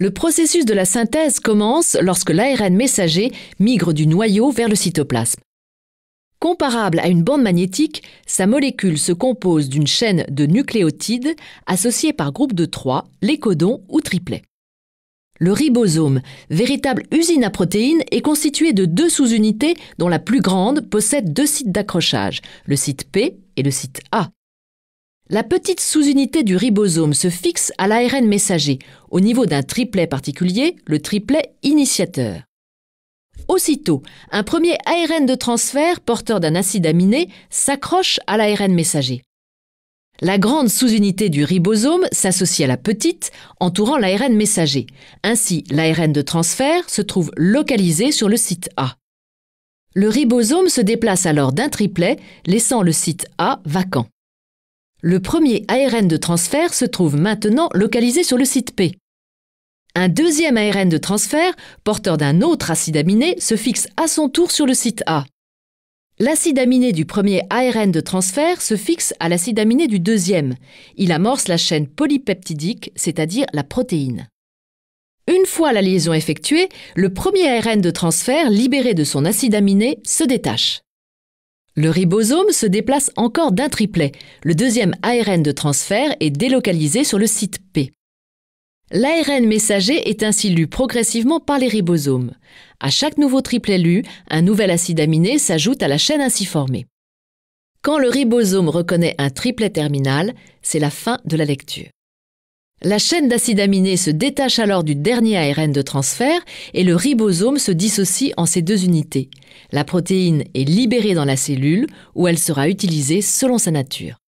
Le processus de la synthèse commence lorsque l'ARN messager migre du noyau vers le cytoplasme. Comparable à une bande magnétique, sa molécule se compose d'une chaîne de nucléotides associée par groupe de trois, les codons ou triplets. Le ribosome, véritable usine à protéines, est constitué de deux sous-unités dont la plus grande possède deux sites d'accrochage, le site P et le site A. La petite sous-unité du ribosome se fixe à l'ARN messager, au niveau d'un triplet particulier, le triplet initiateur. Aussitôt, un premier ARN de transfert porteur d'un acide aminé s'accroche à l'ARN messager. La grande sous-unité du ribosome s'associe à la petite, entourant l'ARN messager. Ainsi, l'ARN de transfert se trouve localisé sur le site A. Le ribosome se déplace alors d'un triplet, laissant le site A vacant. Le premier ARN de transfert se trouve maintenant localisé sur le site P. Un deuxième ARN de transfert, porteur d'un autre acide aminé, se fixe à son tour sur le site A. L'acide aminé du premier ARN de transfert se fixe à l'acide aminé du deuxième. Il amorce la chaîne polypeptidique, c'est-à-dire la protéine. Une fois la liaison effectuée, le premier ARN de transfert, libéré de son acide aminé, se détache. Le ribosome se déplace encore d'un triplet. Le deuxième ARN de transfert est délocalisé sur le site P. L'ARN messager est ainsi lu progressivement par les ribosomes. À chaque nouveau triplet lu, un nouvel acide aminé s'ajoute à la chaîne ainsi formée. Quand le ribosome reconnaît un triplet terminal, c'est la fin de la lecture. La chaîne d'acide aminés se détache alors du dernier ARN de transfert et le ribosome se dissocie en ces deux unités. La protéine est libérée dans la cellule où elle sera utilisée selon sa nature.